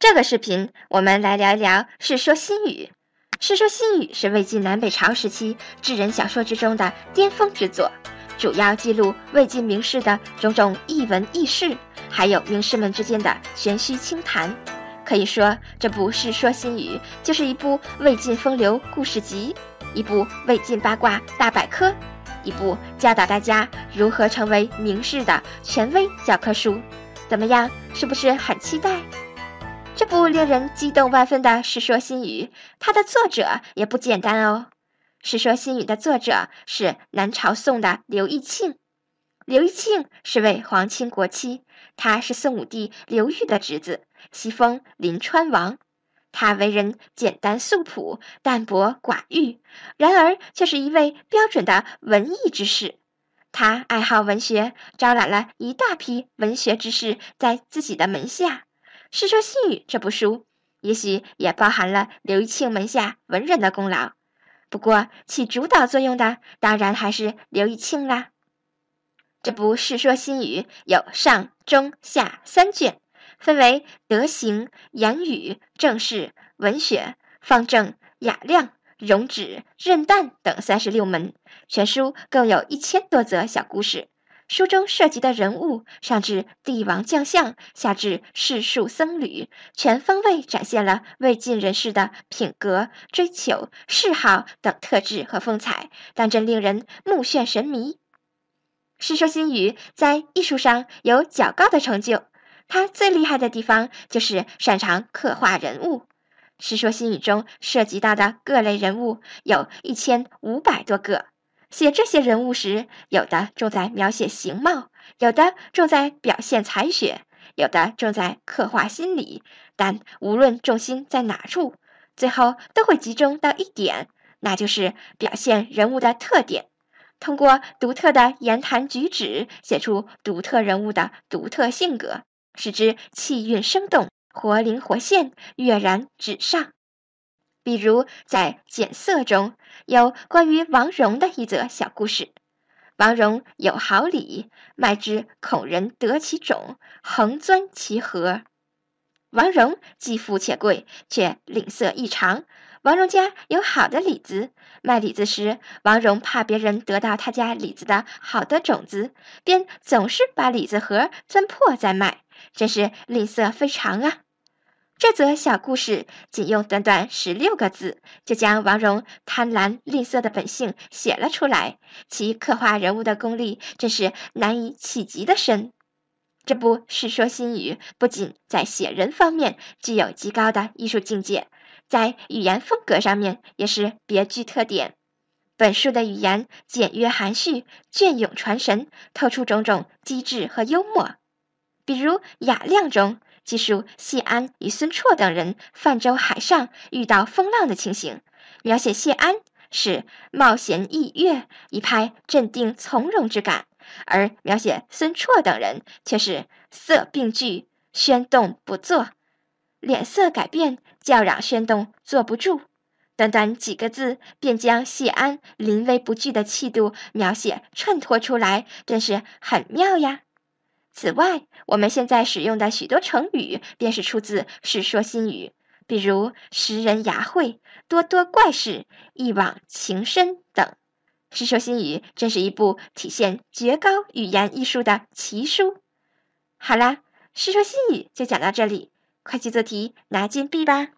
这个视频，我们来聊一聊《世说新语》。《世说新语》是魏晋南北朝时期智人小说之中的巅峰之作，主要记录魏晋名士的种种逸闻轶事，还有名士们之间的玄虚清谈。可以说，这部《世说新语》就是一部魏晋风流故事集，一部魏晋八卦大百科，一部教导大家如何成为名士的权威教科书。怎么样？是不是很期待？这部令人激动万分的《世说新语》，它的作者也不简单哦。《世说新语》的作者是南朝宋的刘义庆。刘义庆是位皇亲国戚，他是宋武帝刘裕的侄子，西封临川王。他为人简单素朴、淡泊寡欲，然而却是一位标准的文艺之士。他爱好文学，招揽了一大批文学之士在自己的门下。《世说新语》这部书，也许也包含了刘义庆门下文人的功劳，不过起主导作用的当然还是刘义庆啦。这部《世说新语》有上、中、下三卷，分为德行、言语、政事、文学、方正、雅量、容止、任诞等三十六门，全书共有一千多则小故事。书中涉及的人物，上至帝王将相，下至世庶僧侣，全方位展现了魏晋人士的品格、追求、嗜好等特质和风采，当真令人目眩神迷。《世说新语》在艺术上有较高的成就，它最厉害的地方就是擅长刻画人物。《世说新语》中涉及到的各类人物有一千五百多个。写这些人物时，有的重在描写形貌，有的重在表现才学，有的重在刻画心理。但无论重心在哪处，最后都会集中到一点，那就是表现人物的特点。通过独特的言谈举止，写出独特人物的独特性格，使之气韵生动，活灵活现，跃然纸上。比如在《简色》中，有关于王戎的一则小故事。王戎有好礼，卖之，恐人得其种，横钻其核。王戎既富且贵，却吝啬异常。王戎家有好的李子，卖李子时，王戎怕别人得到他家李子的好的种子，便总是把李子核钻破再卖，真是吝啬非常啊！这则小故事仅用短短十六个字，就将王戎贪婪吝啬的本性写了出来，其刻画人物的功力真是难以企及的深。这部《世说新语》不仅在写人方面具有极高的艺术境界，在语言风格上面也是别具特点。本书的语言简约含蓄，隽永传神，透出种种机智和幽默。比如《雅量》中。记述谢安与孙绰等人泛舟海上遇到风浪的情形，描写谢安是冒险逸跃，一派镇定从容之感；而描写孙绰等人却是色并惧，喧动不作，脸色改变，叫嚷喧动，坐不住。短短几个字，便将谢安临危不惧的气度描写衬托出来，真是很妙呀！此外，我们现在使用的许多成语，便是出自《世说新语》，比如“食人牙慧”“多多怪事”“一往情深”等。《世说新语》真是一部体现绝高语言艺术的奇书。好啦，《世说新语》就讲到这里，快去做题拿金币吧。